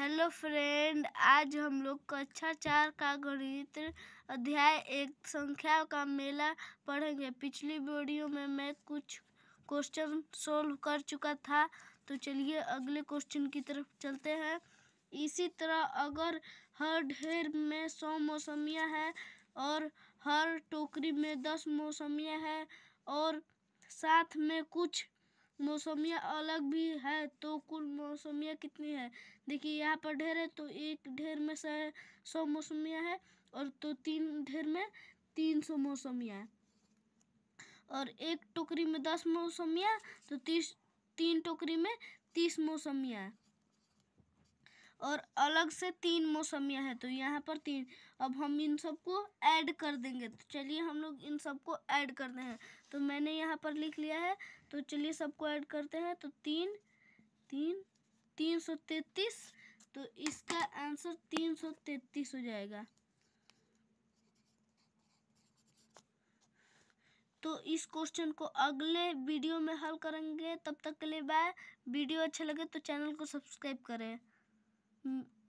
Hello friend आज हम लोग कक्षा चार का गणित अध्याय एक संख्या का मेला पढ़ेंगे पिछली वीडियो में मैं कुछ क्वेश्चन सोल्व कर चुका था तो चलिए अगले क्वेश्चन की तरफ चलते हैं इसी तरह अगर हर ढेर में सौ मौसमियाँ हैं और हर टोकरी में दस मौसमिया है और साथ में कुछ मौसमिया अलग भी है तो कुल मौसमिया कितनी है देखिए यहाँ पर ढेर है तो एक ढेर में सौ मौसमिया है और तो तीन ढेर में तीन सौ मौसमिया है और एक टोकरी में दस मौसमिया तो तीस तीन टोकरी में तीस मौसमिया है और अलग से तीन मौसमियाँ हैं तो यहाँ पर तीन अब हम इन सबको ऐड कर देंगे तो चलिए हम लोग इन सबको ऐड करते हैं तो मैंने यहाँ पर लिख लिया है तो चलिए सबको ऐड करते हैं तो तीन तीन तीन सौ तैतीस तो इसका आंसर तीन सौ तैतीस हो जाएगा तो इस क्वेश्चन को अगले वीडियो में हल करेंगे तब तक के लिए बाय वीडियो अच्छा लगे तो चैनल को सब्सक्राइब करें Mm.